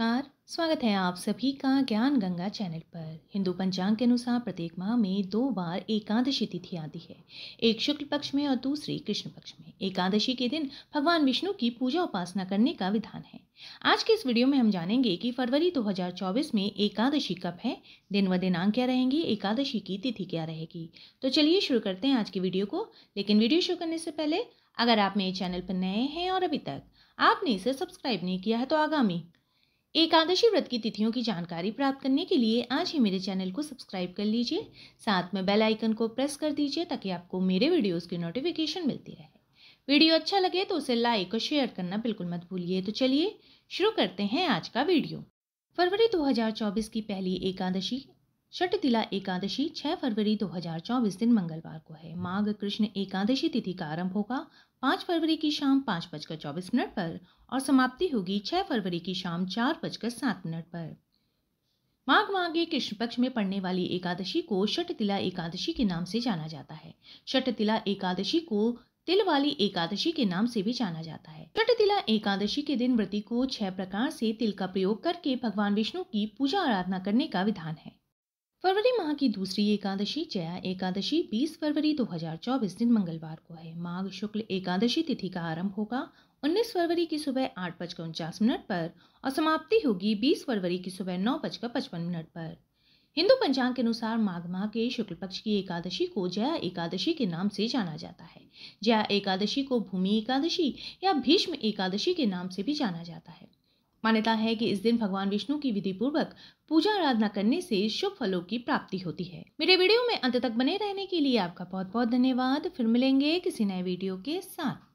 नमस्कार स्वागत है आप सभी का ज्ञान गंगा चैनल पर हिंदू पंचांग के अनुसार प्रत्येक माह में दो बार एकादशी तिथि आती है एक शुक्ल पक्ष में और दूसरी कृष्ण पक्ष में एकादशी के दिन भगवान विष्णु की पूजा उपासना करने का विधान है आज के इस वीडियो में हम जानेंगे कि फरवरी 2024 में एकादशी कब है दिन व दिनांक क्या रहेंगी एकादशी की तिथि क्या रहेगी तो चलिए शुरू करते हैं आज की वीडियो को लेकिन वीडियो शुरू करने से पहले अगर आप मेरे चैनल पर नए हैं और अभी तक आपने इसे सब्सक्राइब नहीं किया है तो आगामी एकादशी व्रत की तिथियों की जानकारी प्राप्त करने के लिए आज ही मेरे चैनल को सब्सक्राइब कर लीजिए साथ में बेल आइकन को प्रेस कर दीजिए ताकि आपको मेरे वीडियोस की नोटिफिकेशन मिलती रहे वीडियो अच्छा लगे तो उसे लाइक और शेयर करना बिल्कुल मत भूलिए तो चलिए शुरू करते हैं आज का वीडियो फरवरी 2024 की पहली एकादशी तिला एकादशी 6 फरवरी 2024 दिन मंगलवार को है माघ कृष्ण एकादशी तिथि का आरंभ होगा 5 फरवरी की शाम पाँच बजकर चौबीस मिनट पर और समाप्ति होगी 6 फरवरी की शाम चार बजकर सात मिनट पर माघ के कृष्ण पक्ष में पड़ने वाली एकादशी को तिला एकादशी के नाम से जाना जाता है तिला एकादशी को तिल वाली एकादशी के नाम से भी जाना जाता है छठ तिला एकादशी के दिन व्रती को छह प्रकार से तिल का प्रयोग करके भगवान विष्णु की पूजा आराधना करने का विधान है फरवरी माह की दूसरी एकादशी जया एकादशी 20 फरवरी 2024 दिन मंगलवार को है माघ शुक्ल एकादशी तिथि का आरंभ होगा 19 फरवरी की सुबह आठ बजकर उनचास मिनट पर और समाप्ति होगी 20 फरवरी की सुबह नौ बजकर पचपन मिनट पर हिंदू पंचांग के अनुसार माघ माह के शुक्ल पक्ष की एकादशी को जया एकादशी के नाम से जाना जाता है जया एकादशी को भूमि एकादशी या भीष्म एकादशी के नाम से भी जाना जाता है मान्यता है कि इस दिन भगवान विष्णु की विधि पूर्वक पूजा आराधना करने से शुभ फलों की प्राप्ति होती है मेरे वीडियो में अंत तक बने रहने के लिए आपका बहुत बहुत धन्यवाद फिर मिलेंगे किसी नए वीडियो के साथ